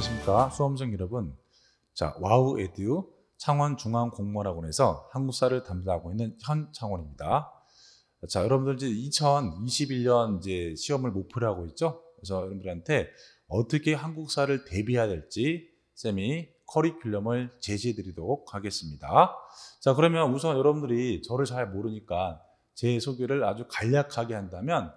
안녕하십니까 수험생 여러분 자 와우 에듀 창원중앙공무원학원에서 한국사를 담당하고 있는 현창원입니다 자 여러분들 이제 2021년 이제 시험을 목표로 하고 있죠 그래서 여러분들한테 어떻게 한국사를 대비해야 될지 쌤이 커리큘럼을 제시해 드리도록 하겠습니다 자 그러면 우선 여러분들이 저를 잘 모르니까 제 소개를 아주 간략하게 한다면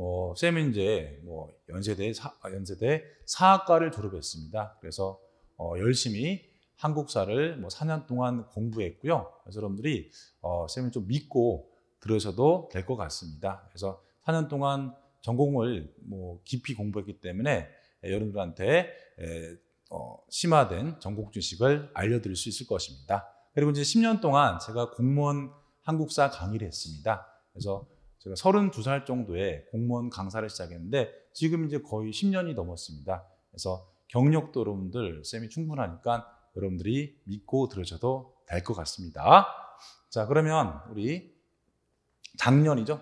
뭐 쌤은 이제 뭐 연세대 사, 아, 연세대 사학과를 졸업했습니다. 그래서 어, 열심히 한국사를 뭐 4년 동안 공부했고요. 그래서 여러분들이 어, 쌤을 좀 믿고 들으셔도 될 것 같습니다. 그래서 4년 동안 전공을 뭐 깊이 공부했기 때문에 예, 여러분들한테 에, 예, 어, 심화된 전공 지식을 알려드릴 수 있을 것입니다. 그리고 이제 10년 동안 제가 공무원 한국사 강의를 했습니다. 그래서 제가 32살 정도에 공무원 강사를 시작했는데 지금 이제 거의 10년이 넘었습니다. 그래서 경력도 여러분들 쌤이 충분하니까 여러분들이 믿고 들으셔도 될 것 같습니다. 자, 그러면 우리 작년이죠.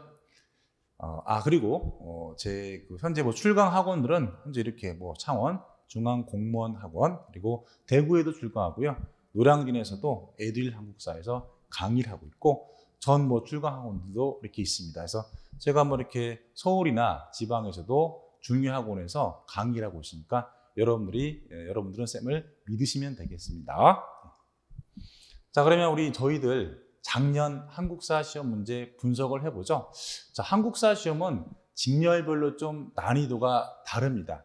어, 아, 그리고 어, 제그 현재 뭐 출강 학원들은 현재 이렇게 뭐 창원, 중앙 공무원 학원, 그리고 대구에도 출강하고요. 노량진에서도 에딜 한국사에서 강의를 하고 있고 전뭐 출강학원들도 이렇게 있습니다. 그래서 제가 뭐 이렇게 서울이나 지방에서도 중요 학원에서 강의를 하고 있으니까 여러분들이 예, 여러분들은 쌤을 믿으시면 되겠습니다. 자 그러면 우리 저희들 작년 한국사 시험 문제 분석을 해보죠. 자 한국사 시험은 직렬별로 좀 난이도가 다릅니다.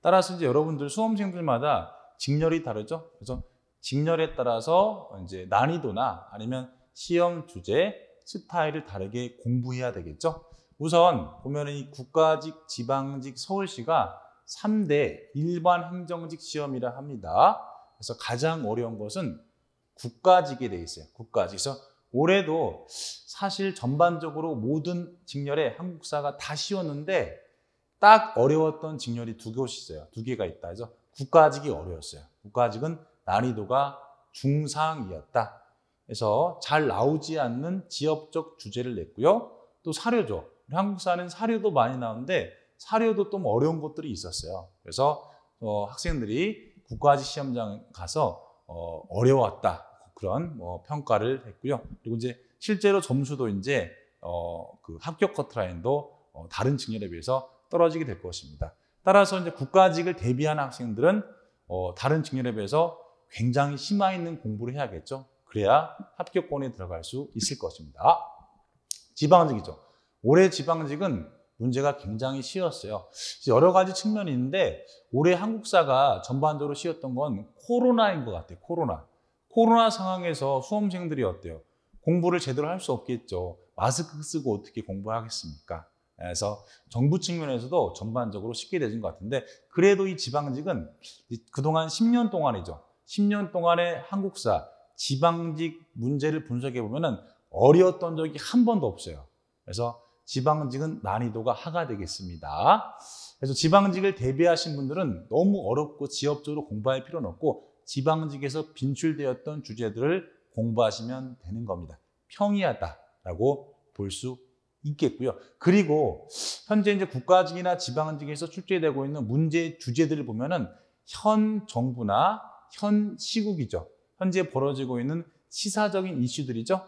따라서 이제 여러분들 수험생들마다 직렬이 다르죠. 그래서 직렬에 따라서 이제 난이도나 아니면 시험 주제, 스타일을 다르게 공부해야 되겠죠? 우선 보면 이 국가직, 지방직, 서울시가 3대 일반 행정직 시험이라 합니다. 그래서 가장 어려운 것은 국가직에 돼 있어요. 국가직. 그래서 올해도 사실 전반적으로 모든 직렬에 한국사가 다 쉬웠는데 딱 어려웠던 직렬이 두 곳이 있어요. 두 개가 있다. 그래서 국가직이 어려웠어요. 국가직은 난이도가 중상이었다. 그래서 잘 나오지 않는 지역적 주제를 냈고요. 또 사료죠. 한국사는 사료도 많이 나오는데 사료도 좀 어려운 것들이 있었어요. 그래서 어, 학생들이 국가지 시험장 가서 어, 어려웠다 그런 뭐 평가를 했고요. 그리고 이제 실제로 점수도 이제 어, 그 합격 커트라인도 어, 다른 직렬에 비해서 떨어지게 될 것입니다. 따라서 이제 국가직을 대비하는 학생들은 어, 다른 직렬에 비해서 굉장히 심화 있는 공부를 해야겠죠. 그래야 합격권에 들어갈 수 있을 것입니다. 지방직이죠. 올해 지방직은 문제가 굉장히 쉬웠어요. 여러 가지 측면이 있는데 올해 한국사가 전반적으로 쉬웠던 건 코로나인 것 같아요. 코로나. 코로나 상황에서 수험생들이 어때요? 공부를 제대로 할 수 없겠죠. 마스크 쓰고 어떻게 공부하겠습니까? 그래서 정부 측면에서도 전반적으로 쉽게 되진 것 같은데 그래도 이 지방직은 그동안 10년 동안이죠. 10년 동안의 한국사 지방직 문제를 분석해 보면은 어려웠던 적이 한 번도 없어요. 그래서 지방직은 난이도가 하가 되겠습니다. 그래서 지방직을 대비하신 분들은 너무 어렵고 지역적으로 공부할 필요는 없고 지방직에서 빈출되었던 주제들을 공부하시면 되는 겁니다. 평이하다라고 볼 수 있겠고요. 그리고 현재 이제 국가직이나 지방직에서 출제되고 있는 문제 주제들을 보면은 현 정부나 현 시국이죠. 현재 벌어지고 있는 시사적인 이슈들이죠.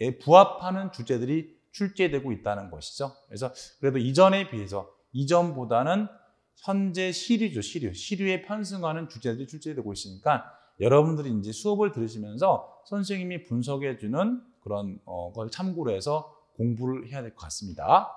에 예, 부합하는 주제들이 출제되고 있다는 것이죠. 그래서 그래도 이전에 비해서 이전보다는 현재 시류죠, 시류. 시류에 편승하는 주제들이 출제되고 있으니까 여러분들이 이제 수업을 들으시면서 선생님이 분석해주는 그런 어, 걸 참고로 해서 공부를 해야 될 것 같습니다.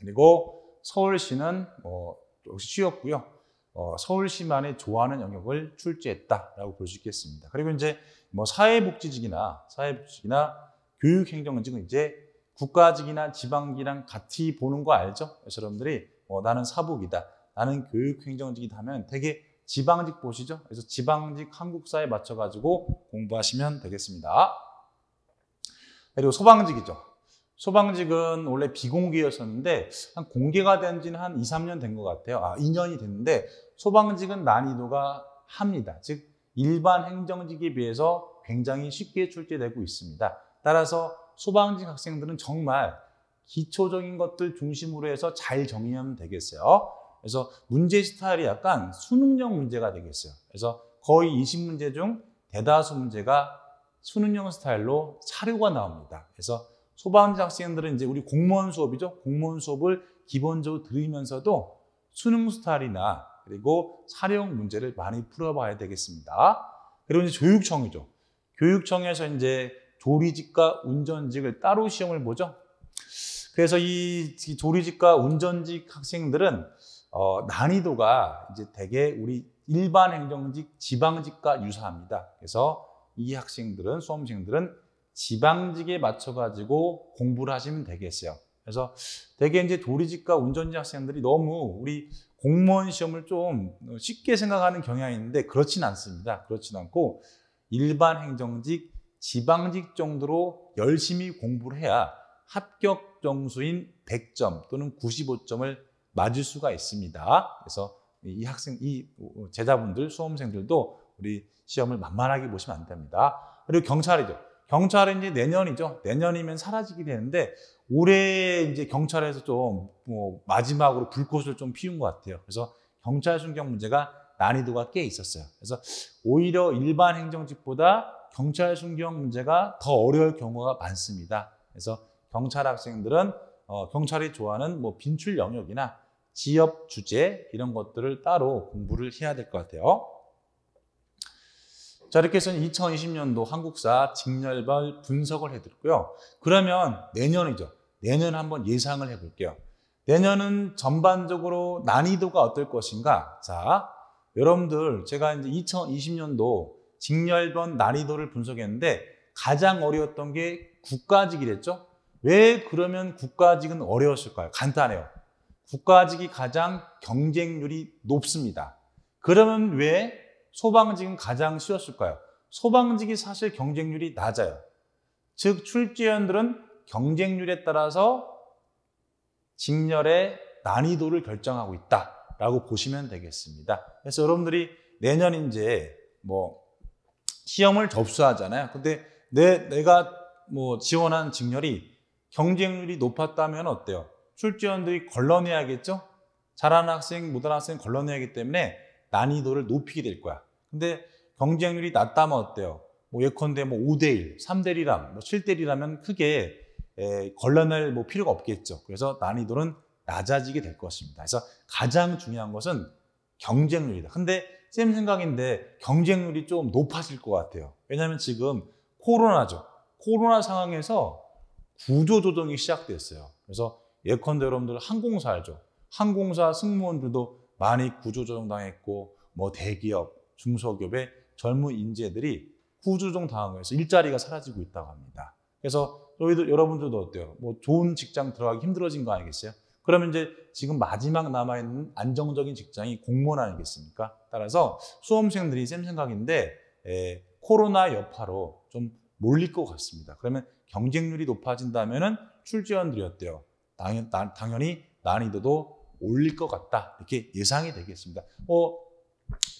그리고 서울시는 뭐 역시 쉬웠고요 어, 서울시만의 좋아하는 영역을 출제했다라고 볼 수 있겠습니다. 그리고 이제 뭐 사회복지직이나 사회복지나 교육행정직은 이제 국가직이나 지방직이랑 같이 보는 거 알죠? 여러분들이 어, 뭐 나는 사복이다, 나는 교육행정직이다 하면 되게 지방직 보시죠? 그래서 지방직 한국사에 맞춰가지고 공부하시면 되겠습니다. 그리고 소방직이죠. 소방직은 원래 비공개였었는데 한 공개가 된 지는 한 2, 3년 된 것 같아요. 아, 2년이 됐는데 소방직은 난이도가 합니다. 즉 일반 행정직에 비해서 굉장히 쉽게 출제되고 있습니다. 따라서 소방직 학생들은 정말 기초적인 것들 중심으로 해서 잘 정리하면 되겠어요. 그래서 문제 스타일이 약간 수능형 문제가 되겠어요. 그래서 거의 20문제 중 대다수 문제가 수능형 스타일로 사료가 나옵니다. 그래서 소방학 학생들은 이제 우리 공무원 수업이죠. 공무원 수업을 기본적으로 들으면서도 수능 스타일이나 그리고 사령 문제를 많이 풀어봐야 되겠습니다. 그리고 이제 교육청이죠. 교육청에서 이제 조리직과 운전직을 따로 시험을 보죠. 그래서 이 조리직과 운전직 학생들은 어, 난이도가 이제 대개 우리 일반 행정직, 지방직과 유사합니다. 그래서 이 학생들은 수험생들은 지방직에 맞춰가지고 공부를 하시면 되겠어요. 그래서 대개 이제 도리직과 운전지 학생들이 너무 우리 공무원 시험을 좀 쉽게 생각하는 경향이 있는데 그렇진 않습니다. 그렇진 않고 일반 행정직, 지방직 정도로 열심히 공부를 해야 합격 점수인 100점 또는 95점을 맞을 수가 있습니다. 그래서 이 학생, 이 제자분들, 수험생들도 우리 시험을 만만하게 보시면 안 됩니다. 그리고 경찰이죠. 경찰은 이제 내년이죠. 내년이면 사라지게 되는데 올해 이제 경찰에서 좀뭐 마지막으로 불꽃을 좀 피운 것 같아요. 그래서 경찰 순경 문제가 난이도가 꽤 있었어요. 그래서 오히려 일반 행정직보다 경찰 순경 문제가 더 어려울 경우가 많습니다. 그래서 경찰 학생들은 어, 경찰이 좋아하는 뭐 빈출 영역이나 지역 주제 이런 것들을 따로 공부를 해야 될 것 같아요. 자, 이렇게 해서 2020년도 한국사 직렬별 분석을 해드렸고요. 그러면 내년이죠. 내년 한번 예상을 해볼게요. 내년은 전반적으로 난이도가 어떨 것인가? 자, 여러분들 제가 이제 2020년도 직렬별 난이도를 분석했는데 가장 어려웠던 게 국가직이랬죠? 왜 그러면 국가직은 어려웠을까요? 간단해요. 국가직이 가장 경쟁률이 높습니다. 그러면 왜 소방직은 가장 쉬웠을까요? 소방직이 사실 경쟁률이 낮아요. 즉 출제위원들은 경쟁률에 따라서 직렬의 난이도를 결정하고 있다라고 보시면 되겠습니다. 그래서 여러분들이 내년 이제 뭐 시험을 접수하잖아요. 근데 내 내가 뭐 지원한 직렬이 경쟁률이 높았다면 어때요? 출제원들이 걸러내야겠죠? 잘하는 학생, 못하는 학생 걸러내야기 하 때문에 난이도를 높이게 될 거야. 근데 경쟁률이 낮다면 어때요? 뭐 예컨대 뭐 5대1, 3대1이랑 뭐 7대1이라면 크게 걸러낼 뭐 필요가 없겠죠. 그래서 난이도는 낮아지게 될 것입니다. 그래서 가장 중요한 것은 경쟁률이다. 근데 쌤 생각인데 경쟁률이 좀 높아질 것 같아요. 왜냐하면 지금 코로나죠. 코로나 상황에서 구조조정이 시작됐어요. 그래서 예컨대 여러분들 항공사 알죠? 항공사 승무원들도 많이 구조조정 당했고 뭐 대기업, 중소기업의 젊은 인재들이 구조조정 당하고해서 일자리가 사라지고 있다고 합니다. 그래서 저희도 여러분들도 어때요? 뭐 좋은 직장 들어가기 힘들어진 거 아니겠어요? 그러면 이제 지금 마지막 남아있는 안정적인 직장이 공무원 아니겠습니까? 따라서 수험생들이 쌤 생각인데 에, 코로나 여파로 좀 몰릴 것 같습니다. 그러면 경쟁률이 높아진다면 출제원들이 어때요? 당연, 나, 당연히 난이도도 올릴 것 같다. 이렇게 예상이 되겠습니다. 뭐,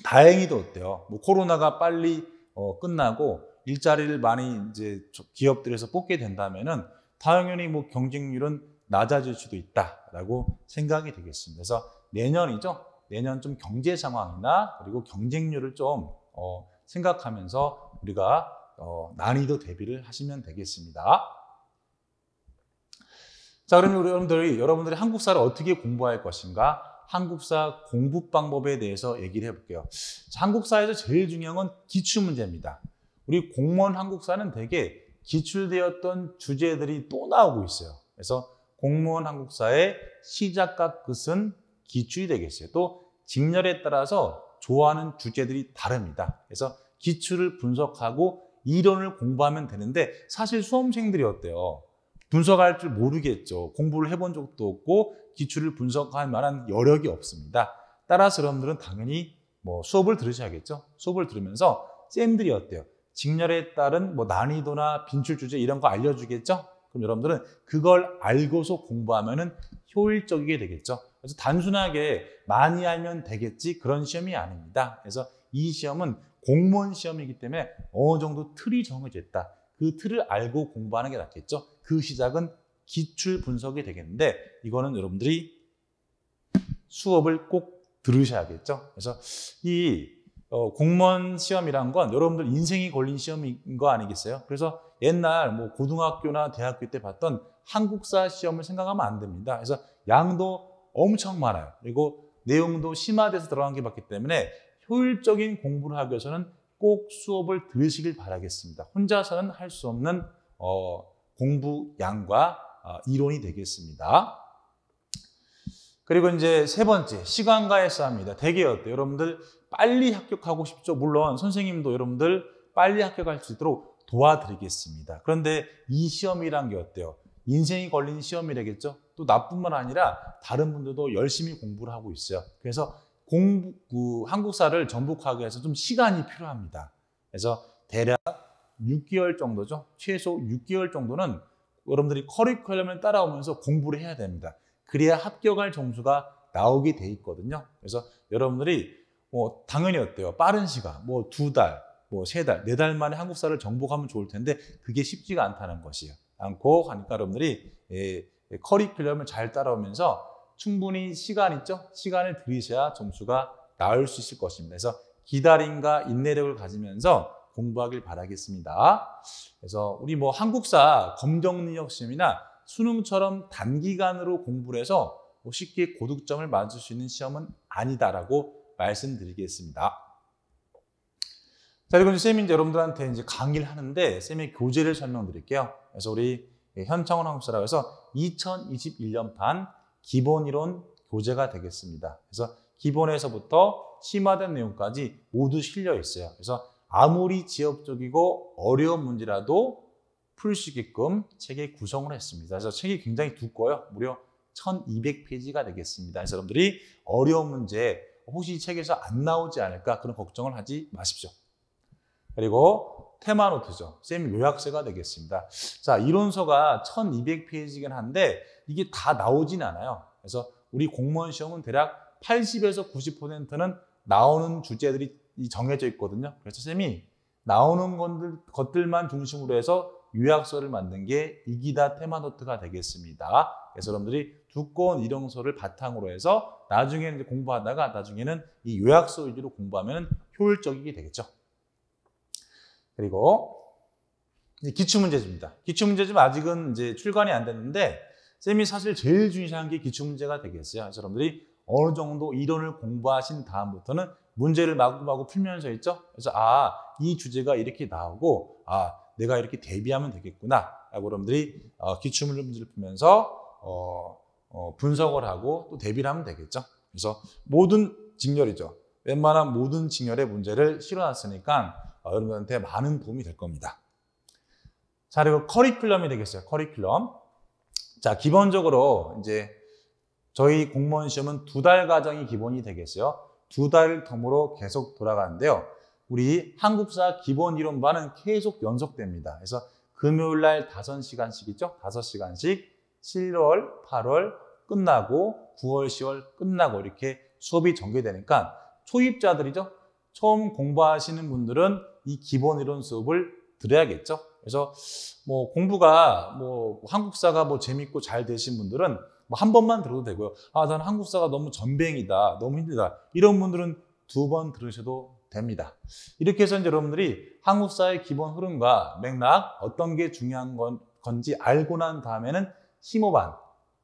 다행히도 어때요? 뭐, 코로나가 빨리 어, 끝나고 일자리를 많이 이제 기업들에서 뽑게 된다면은 당연히 뭐 경쟁률은 낮아질 수도 있다라고 생각이 되겠습니다. 그래서 내년이죠. 내년 좀 경제 상황이나 그리고 경쟁률을 좀 어, 생각하면서 우리가 어, 난이도 대비를 하시면 되겠습니다. 자, 그러면 우리 여러분들이, 여러분들이 한국사를 어떻게 공부할 것인가? 한국사 공부 방법에 대해서 얘기를 해볼게요. 자, 한국사에서 제일 중요한 건 기출 문제입니다. 우리 공무원 한국사는 되게 기출되었던 주제들이 또 나오고 있어요. 그래서 공무원 한국사의 시작과 끝은 기출이 되겠어요. 또 직렬에 따라서 좋아하는 주제들이 다릅니다. 그래서 기출을 분석하고 이론을 공부하면 되는데 사실 수험생들이 어때요? 분석할 줄 모르겠죠. 공부를 해본 적도 없고 기출을 분석할 만한 여력이 없습니다. 따라서 여러분들은 당연히 뭐 수업을 들으셔야겠죠. 수업을 들으면서 쌤들이 어때요? 직렬에 따른 뭐 난이도나 빈출 주제 이런 거 알려주겠죠? 그럼 여러분들은 그걸 알고서 공부하면은 효율적이게 되겠죠. 그래서 단순하게 많이 알면 되겠지 그런 시험이 아닙니다. 그래서 이 시험은 공무원 시험이기 때문에 어느 정도 틀이 정해져 있다. 그 틀을 알고 공부하는 게 낫겠죠. 그 시작은 기출 분석이 되겠는데 이거는 여러분들이 수업을 꼭 들으셔야겠죠. 그래서 이 어, 공무원 시험이란 건 여러분들 인생이 걸린 시험인 거 아니겠어요? 그래서 옛날 뭐 고등학교나 대학교 때 봤던 한국사 시험을 생각하면 안 됩니다. 그래서 양도 엄청 많아요. 그리고 내용도 심화돼서 들어간 게 맞기 때문에 효율적인 공부를 하기 위해서는 꼭 수업을 들으시길 바라겠습니다. 혼자서는 할 수 없는 어, 공부 양과 어, 이론이 되겠습니다. 그리고 이제 세 번째, 시간과의 싸움입니다. 대개 어때요? 여러분들 빨리 합격하고 싶죠? 물론 선생님도 여러분들 빨리 합격할 수 있도록 도와드리겠습니다. 그런데 이 시험이란 게 어때요? 인생이 걸린 시험이라겠죠? 또 나뿐만 아니라 다른 분들도 열심히 공부를 하고 있어요. 그래서 공, 그 한국사를 전북하기 위해서 좀 시간이 필요합니다. 그래서 대략 6개월 정도죠. 최소 6개월 정도는 여러분들이 커리큘럼을 따라오면서 공부를 해야 됩니다. 그래야 합격할 점수가 나오게 돼 있거든요. 그래서 여러분들이 뭐 당연히 어때요? 빠른 시간, 뭐 두 달, 뭐 세 달, 네 달 만에 한국사를 정복하면 좋을 텐데 그게 쉽지가 않다는 것이에요. 않고 하니까 여러분들이 예, 예, 커리큘럼을 잘 따라오면서 충분히 시간 있죠? 시간을 들이셔야 점수가 나올 수 있을 것입니다. 그래서 기다림과 인내력을 가지면서 공부하길 바라겠습니다. 그래서 우리 뭐 한국사 검정 능력 시험이나 수능처럼 단기간으로 공부를 해서 뭐 쉽게 고득점을 맞을 수 있는 시험은 아니다라고 말씀드리겠습니다. 자, 그리고 쌤이 이제 여러분들한테 이제 강의를 하는데 쌤의 교재를 설명드릴게요. 그래서 우리 현창원 한국사라고 해서 2021년판 기본 이론 교재가 되겠습니다. 그래서 기본에서부터 심화된 내용까지 모두 실려 있어요. 그래서 아무리 지역적이고 어려운 문제라도 풀 수 있게끔 책의 구성을 했습니다. 그래서 책이 굉장히 두꺼워요. 무려 1200페이지가 되겠습니다. 그래서 여러분들이 어려운 문제 혹시 이 책에서 안 나오지 않을까 그런 걱정을 하지 마십시오. 그리고 테마 노트죠. 쌤 요약서가 되겠습니다. 자, 이론서가 1200페이지긴 한데 이게 다 나오진 않아요. 그래서 우리 공무원 시험은 대략 80에서 90%는 나오는 주제들이 정해져 있거든요. 그래서 쌤이 나오는 것들, 것들만 중심으로 해서 요약서를 만든 게 이기다 테마노트가 되겠습니다. 그래서 여러분들이 두꺼운 일용서를 바탕으로 해서 나중에는 이제 공부하다가 나중에는 이 요약서 위주로 공부하면 효율적이게 되겠죠. 그리고 기출문제집입니다. 기출문제집 아직은 이제 출간이 안 됐는데 쌤이 사실 제일 중요한 게 기출문제가 되겠어요. 그래서 여러분들이 어느 정도 이론을 공부하신 다음부터는 문제를 마구마구 풀면서 있죠. 그래서 아, 이 주제가 이렇게 나오고 아, 내가 이렇게 대비하면 되겠구나. 라고 여러분들이 어, 기출문제를 풀면서 어, 어, 분석을 하고 또 대비를 하면 되겠죠. 그래서 모든 직렬이죠. 웬만한 모든 직렬의 문제를 실어놨으니까 어, 여러분한테 많은 도움이 될 겁니다. 자, 그리고 커리큘럼이 되겠어요. 커리큘럼. 자, 기본적으로 이제 저희 공무원 시험은 두 달 과정이 기본이 되겠어요. 두 달 텀으로 계속 돌아가는데요. 우리 한국사 기본 이론반은 계속 연속됩니다. 그래서 금요일 날 5시간씩 있죠? 5시간씩 7월, 8월 끝나고 9월, 10월 끝나고 이렇게 수업이 전개되니까 초입자들이죠? 처음 공부하시는 분들은 이 기본 이론 수업을 들어야겠죠? 그래서 뭐 공부가 뭐 한국사가 뭐 재밌고 잘 되신 분들은 뭐 한 번만 들어도 되고요. 아, 난 한국사가 너무 전뱅이다. 너무 힘들다. 이런 분들은 두 번 들으셔도 됩니다. 이렇게 해서 이제 여러분들이 한국사의 기본 흐름과 맥락, 어떤 게 중요한 건, 건지 알고 난 다음에는 심호반,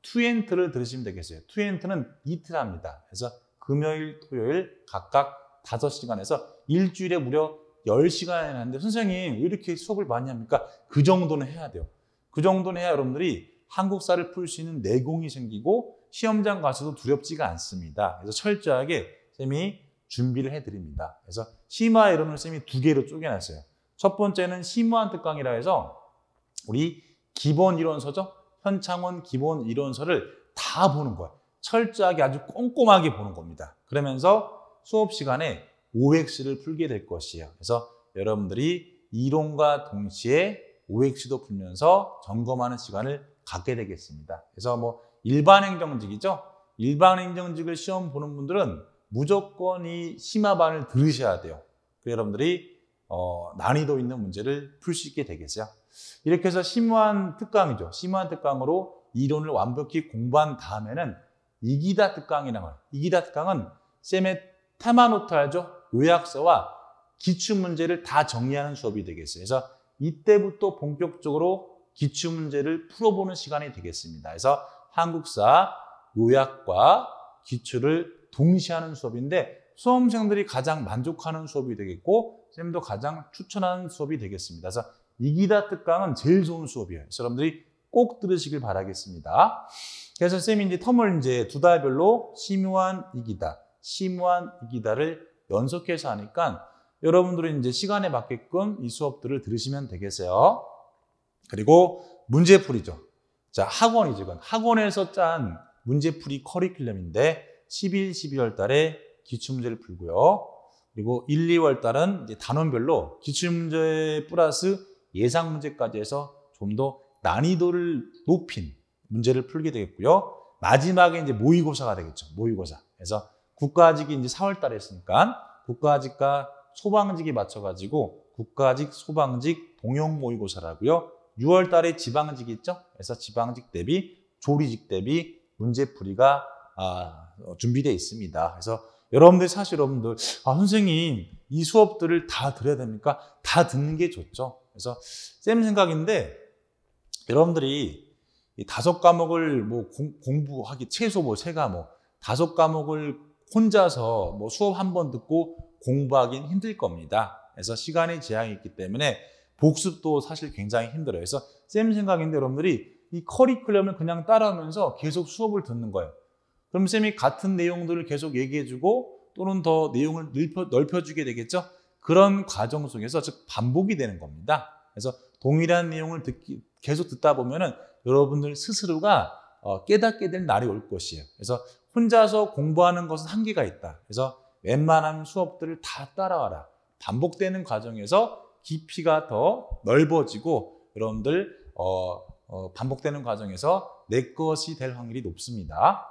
투엔트를 들으시면 되겠어요. 투엔트는 이틀 합니다. 그래서 금요일, 토요일 각각 다섯 시간에서 일주일에 무려 10시간이나 하는데 선생님 왜 이렇게 수업을 많이 합니까? 그 정도는 해야 돼요. 그 정도는 해야 여러분들이 한국사를 풀 수 있는 내공이 생기고 시험장 가서도 두렵지가 않습니다. 그래서 철저하게 쌤이 준비를 해드립니다. 그래서 심화 이론을 쌤이 두 개로 쪼개놨어요. 첫 번째는 심화한 특강이라 해서 우리 기본 이론서죠? 현창원 기본 이론서를 다 보는 거예요. 철저하게 아주 꼼꼼하게 보는 겁니다. 그러면서 수업 시간에 OX를 풀게 될 것이에요. 그래서 여러분들이 이론과 동시에 OX도 풀면서 점검하는 시간을 갖게 되겠습니다. 그래서 뭐 일반 행정직이죠. 일반 행정직을 시험 보는 분들은 무조건 이 심화반을 들으셔야 돼요. 그래서 여러분들이 어, 난이도 있는 문제를 풀 수 있게 되겠어요. 이렇게 해서 심화한 특강이죠. 심화한 특강으로 이론을 완벽히 공부한 다음에는 이기다 특강이라고 해요. 이기다 특강은 쌤의 테마노트 알죠? 요약서와 기출 문제를 다 정리하는 수업이 되겠어요. 그래서 이때부터 본격적으로 기출 문제를 풀어보는 시간이 되겠습니다. 그래서 한국사 요약과 기출을 동시 하는 수업인데 수험생들이 가장 만족하는 수업이 되겠고 쌤도 가장 추천하는 수업이 되겠습니다. 그래서 이기다 특강은 제일 좋은 수업이에요. 여러분들이 꼭 들으시길 바라겠습니다. 그래서 쌤이 이제 텀을 이제 두 달별로 심오한 이기다, 심오한 이기다를 연속해서 하니까 여러분들은 이제 시간에 맞게끔 이 수업들을 들으시면 되겠어요. 그리고 문제풀이죠. 자, 학원이죠. 학원에서 짠 문제풀이 커리큘럼인데 11, 12월 달에 기출문제를 풀고요. 그리고 1, 2월 달은 이제 단원별로 기출문제 플러스 예상 문제까지 해서 좀 더 난이도를 높인 문제를 풀게 되겠고요. 마지막에 이제 모의고사가 되겠죠. 모의고사. 그래서 국가직이 이제 4월 달에 했으니까 국가직과 소방직이 맞춰가지고 국가직, 소방직 동용 모의고사라고요. 6월 달에 지방직 있죠? 그래서 지방직 대비, 조리직 대비 문제풀이가 아, 어, 준비되어 있습니다. 그래서 여러분들 사실 여러분들 아 선생님 이 수업들을 다 들어야 됩니까? 다 듣는 게 좋죠. 그래서 쌤 생각인데 여러분들이 이 다섯 과목을 뭐 공, 부하기 최소 뭐 세 과목 뭐 다섯 과목을 혼자서 뭐 수업 한 번 듣고 공부하기는 힘들 겁니다. 그래서 시간이 제한이 있기 때문에 복습도 사실 굉장히 힘들어요. 그래서 쌤 생각인데 여러분들이 이 커리큘럼을 그냥 따라하면서 계속 수업을 듣는 거예요. 그럼 쌤이 같은 내용들을 계속 얘기해주고 또는 더 내용을 넓혀, 주게 되겠죠. 그런 과정 속에서 즉 반복이 되는 겁니다. 그래서 동일한 내용을 듣기, 계속 듣다 보면은 여러분들 스스로가 어, 깨닫게 될 날이 올 것이에요. 그래서 혼자서 공부하는 것은 한계가 있다. 그래서 웬만한 수업들을 다 따라와라. 반복되는 과정에서 깊이가 더 넓어지고 여러분들 어, 어, 반복되는 과정에서 내 것이 될 확률이 높습니다.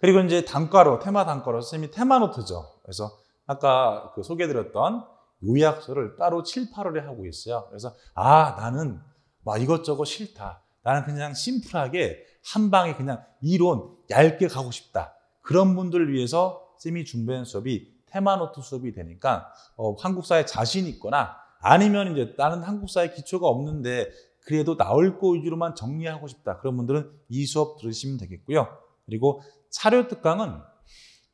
그리고 이제 단가로 테마 단가로 선생님이 테마 노트죠. 그래서 아까 그 소개드렸던 요약서를 따로 7, 8월에 하고 있어요. 그래서 아 나는 막 이것저것 싫다. 나는 그냥 심플하게 한 방에 그냥 이론 얇게 가고 싶다. 그런 분들을 위해서 쌤이 준비한 수업이 테마노트 수업이 되니까 어, 한국사에 자신 있거나 아니면 이제 다른 한국사에 기초가 없는데 그래도 나올 거 위주로만 정리하고 싶다. 그런 분들은 이 수업 들으시면 되겠고요. 그리고 사료 특강은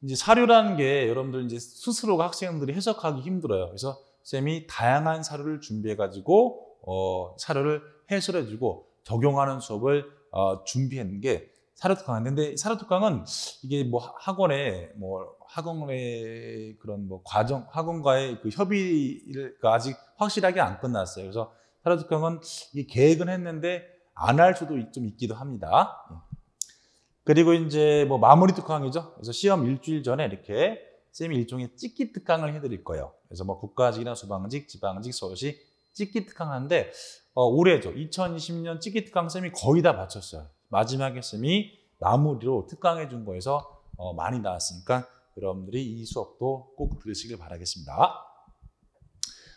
이제 사료라는 게 여러분들 이제 스스로가 학생들이 해석하기 힘들어요. 그래서 쌤이 다양한 사료를 준비해 가지고 어, 사료를 해설해 주고 적용하는 수업을 어, 준비한 게 사르트강. 인데 사르트강은 이게 뭐 학원에 뭐 학원의 그런 뭐 과정, 학원과의 그 협의가 그 아직 확실하게 안 끝났어요. 그래서 사르트강은 이 계획은 했는데 안 할 수도 좀 있기도 합니다. 예. 그리고 이제 뭐 마무리 특강이죠. 그래서 시험 일주일 전에 이렇게 쌤이 일종의 찍기 특강을 해드릴 거예요. 그래서 뭐 국가직이나 소방직, 지방직, 서울시 찍기특강 하는데 어, 올해죠. 2020년 찍기특강 쌤이 거의 다 마쳤어요. 마지막에 쌤이 마무리로 특강해 준 거에서 어, 많이 나왔으니까 여러분들이 이 수업도 꼭 들으시길 바라겠습니다.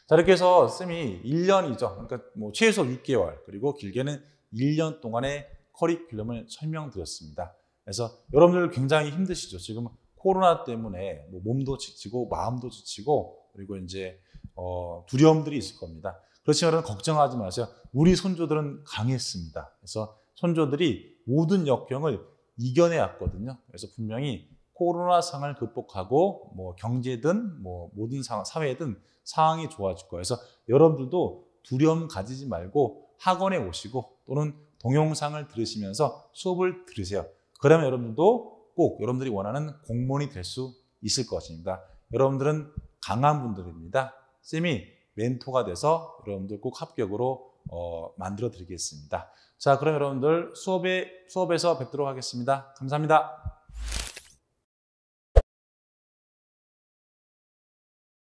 자, 이렇게 해서 쌤이 1년이죠. 그러니까 뭐 최소 6개월, 그리고 길게는 1년 동안의 커리큘럼을 설명드렸습니다. 그래서 여러분들 굉장히 힘드시죠. 지금 코로나 때문에 뭐 몸도 지치고 마음도 지치고 그리고 이제 어, 두려움들이 있을 겁니다. 그렇지만 여 걱정하지 마세요. 우리 손조들은 강했습니다. 그래서 손조들이 모든 역경을 이겨내왔거든요. 그래서 분명히 코로나 상을 극복하고 뭐 경제든 뭐 모든 상황, 사회든 상황이 좋아질 거예요. 그래서 여러분들도 두려움 가지지 말고 학원에 오시고 또는 동영상을 들으시면서 수업을 들으세요. 그러면 여러분도 들꼭 여러분들이 원하는 공무원이 될 수 있을 것입니다. 여러분들은 강한 분들입니다. 쌤이 멘토가 돼서 여러분들 꼭 합격으로 어, 만들어 드리겠습니다. 자, 그럼 여러분들 수업에, 수업에서 뵙도록 하겠습니다. 감사합니다.